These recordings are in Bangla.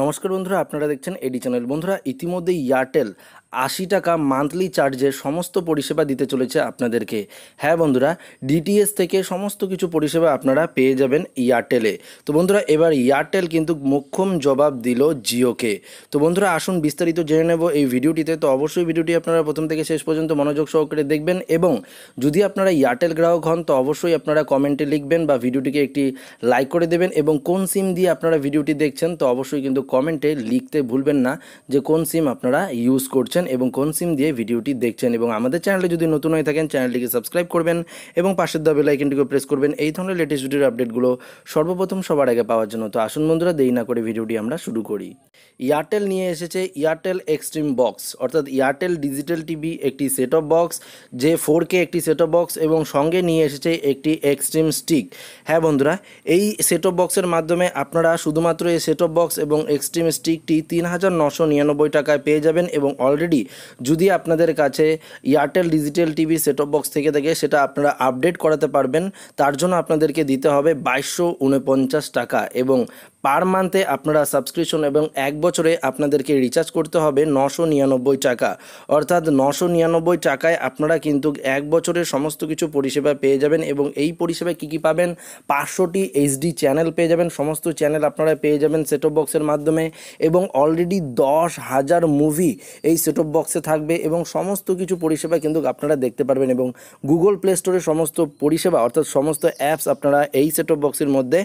নমস্কার বন্ধুরা আপনারা দেখছেন এডি চ্যানেল বন্ধুরা ইতিমধ্যে এয়ারটেল আশি টাকা মান্থলি চার্জে সমস্ত পরিষেবা দিতে চলেছে আপনাদেরকে হ্যাঁ বন্ধুরা ডিটিএস থেকে সমস্ত কিছু পরিষেবা আপনারা পেয়ে যাবেন এয়ারটেলে তো বন্ধুরা এবার এয়ারটেল কিন্তু মোক্ষম জবাব দিল জিওকে তো বন্ধুরা আসুন বিস্তারিত জেনে নেব এই ভিডিওটিতে তো অবশ্যই ভিডিওটি আপনারা প্রথম থেকে শেষ পর্যন্ত মনোযোগ সহকারে দেখবেন এবং যদি আপনারা এয়ারটেল গ্রাহক হন তো অবশ্যই আপনারা কমেন্টে লিখবেন বা ভিডিওটিকে একটি লাইক করে দেবেন এবং কোন সিম দিয়ে আপনারা ভিডিওটি দেখছেন তো অবশ্যই কিন্তু কিন্তু কমেন্টে লিখতে ভুলবেন না যে কোন সিম আপনারা ইউজ করছেন এবং কোন সিম দিয়ে ভিডিওটি দেখছেন এবং আমাদের চ্যানেলে যদি নতুন হয়ে থাকেন চ্যানেলটিকে সাবস্ক্রাইব করবেন এবং পাশের দা বেলাইকনটিকে প্রেস করবেন এই ধরনের লেটেস্ট ভিডিওর আপডেটগুলো সর্বপ্রথম সবার আগে পাওয়ার জন্য তো আসুন বন্ধুরা দেই না করে ভিডিওটি আমরা শুরু করি এয়ারটেল নিয়ে এসেছে এয়ারটেল এক্সট্রিম বক্স অর্থাৎ এয়ারটেল ডিজিটাল টিভি একটি সেট অফ বক্স যে ফোর কে একটি সেট অফ বক্স এবং সঙ্গে নিয়ে এসেছে একটি এক্সট্রিম স্টিক হ্যাঁ বন্ধুরা এই সেট অফ বক্সের মাধ্যমে আপনারা শুধুমাত্র এই সেট অফ বক্স এবং এক্সট্রিম স্টিকটি তিন হাজার নশো নিরানব্বই টাকায় পেয়ে যাবেন এবং অলরেডি যদি আপনাদের কাছে Airtel digital TV set top box থেকে থাকে সেটা আপনারা আপডেট করাতে পারবেন তার জন্য আপনাদেরকে দিতে হবে বাইশশো উনপঞ্চাশ টাকা এবং পার মান্থে আপনারা সাবস্ক্রিপশন এবং এক বছরে আপনাদেরকে রিচার্জ করতে হবে নশো নিরানব্বই টাকা অর্থাৎ নশো নিরানব্বই টাকায় আপনারা কিন্তু এক বছরের সমস্ত কিছু পরিষেবা পেয়ে যাবেন এবং এই পরিষেবায় কী কী পাবেন পাঁচশোটি এইচডি চ্যানেল পেয়ে যাবেন সমস্ত চ্যানেল আপনারা পেয়ে যাবেন সেটপ বক্সের মাধ্যমে এবং অলরেডি দশ হাজার মুভি এই সেটঅপ বক্সে থাকবে এবং সমস্ত কিছু পরিষেবা কিন্তু আপনারা দেখতে পারবেন এবং গুগল প্লে স্টোরে সমস্ত পরিষেবা অর্থাৎ সমস্ত অ্যাপস আপনারা এই সেটপ বক্সের মধ্যে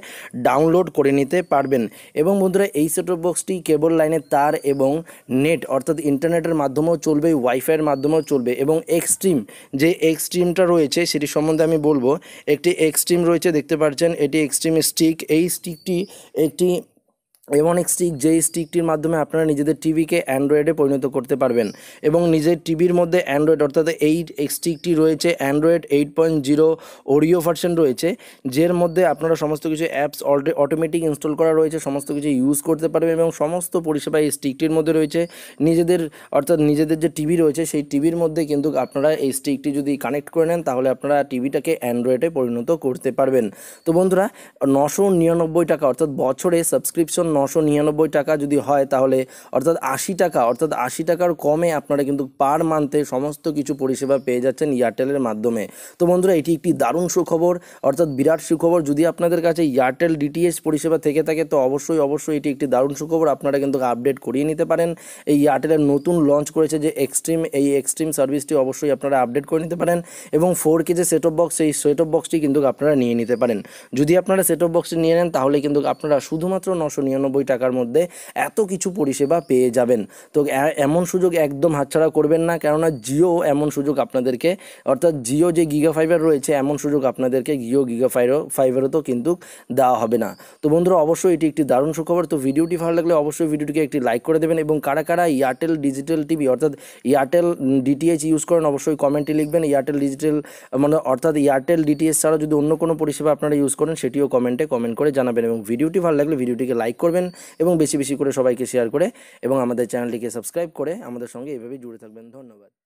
ডাউনলোড করে নিতে পারবেন পারবেন এবং বন্ধুরা এই সেটটপ বক্সটি কেবল লাইনের তার এবং নেট অর্থাৎ ইন্টারনেটের মাধ্যমেও চলবে ওয়াইফাইয়ের মাধ্যমেও চলবে এবং এক্সট্রিম যে এক্সট্রিমটা রয়েছে সেটি সম্বন্ধে আমি বলবো একটি এক্সট্রিম রয়েছে দেখতে পাচ্ছেন এটি এক্সট্রিম স্টিক এই স্টিকটি একটি এমন এক স্টিক যেই স্টিকটির মাধ্যমে আপনারা নিজেদের টিভিকে অ্যান্ড্রয়েডে পরিণত করতে পারবেন এবং নিজের টিভির মধ্যে অ্যান্ড্রয়েড অর্থাৎ এই স্টিকটি রয়েছে Android eight point zero Oreo version রয়েছে যের মধ্যে আপনারা সমস্ত কিছু অ্যাপস অটোমেটিক ইনস্টল করা রয়েছে সমস্ত কিছু ইউজ করতে পারবেন এবং সমস্ত পরিষেবা এই স্টিকটির মধ্যে রয়েছে নিজেদের অর্থাৎ নিজেদের যে টিভি রয়েছে সেই টিভির মধ্যে কিন্তু আপনারা এই স্টিকটি যদি কানেক্ট করে নেন তাহলে আপনারা টিভিটাকে অ্যান্ড্রয়েডে পরিণত করতে পারবেন তো বন্ধুরা নশো নিরানব্বই টাকা অর্থাৎ বছরে সাবস্ক্রিপশন নশো নিরানব্বই টাকা যদি হয় তাহলে অর্থাৎ আশি টাকা অর্থাৎ আশি টাকার কমে আপনারা কিন্তু পার মান্থে সমস্ত কিছু পরিষেবা পেয়ে যাচ্ছেন এয়ারটেলের মাধ্যমে তো বন্ধুরা এটি একটি দারুণ সুখবর অর্থাৎ বিরাট সুখবর যদি আপনাদের কাছে এয়ারটেল ডিটিএস পরিষেবা থেকে থাকে তো অবশ্যই অবশ্যই এটি একটি দারুণ সুখবর আপনারা কিন্তু আপডেট করিয়ে নিতে পারেন এই এয়ারটেলের নতুন লঞ্চ করেছে যে এক্সট্রিম এই এক্সট্রিম সার্ভিসটি অবশ্যই আপনারা আপডেট করে নিতে পারেন এবং ফোর কে যে সেট বক্স সেই সেট অফ বক্সটি কিন্তু আপনারা নিয়ে নিতে পারেন যদি আপনারা সেট বক্সটি নিয়ে নেন তাহলে কিন্তু আপনারা শুধুমাত্র নশো নিরানব্বই টাকার মধ্যে এত কিছু পরিষেবা পেয়ে যাবেন তো এমন সুযোগ একদম হাতছাড়া করবেন না কেননা জিও এমন সুযোগ আপনাদেরকে অর্থাৎ জিও যে গিগা ফাইবার রয়েছে এমন সুযোগ আপনাদেরকে জিও গিগা ফাইবার ফাইবারও তো কিন্তু দেওয়া হবে না তো বন্ধুরা অবশ্যই এটি একটি দারুণ সুখবর তো ভিডিওটি ভালো লাগলে অবশ্যই ভিডিওটিকে একটি লাইক করে দেবেন এবং কারা কারা এয়ারটেল ডিজিটাল টিভি অর্থাৎ এয়ারটেল ডিটিএইচ ইউজ করেন অবশ্যই কমেন্টে লিখবেন এয়ারটেল ডিজিটাল মানে অর্থাৎ এয়ারটেল ডিটিএস ছাড়া যদি অন্য কোনো পরিষেবা আপনারা ইউজ করেন সেটিও কমেন্টে কমেন্ট করে জানাবেন এবং ভিডিওটি ভালো লাগলে ভিডিওটিকে লাইক করবেন করবেন এবং বেশি বেশি করে সবাইকে শেয়ার করে এবং আমাদের চ্যানেলটিকে সাবস্ক্রাইব করে আমাদের সঙ্গে এভাবেই জুড়ে থাকবেন ধন্যবাদ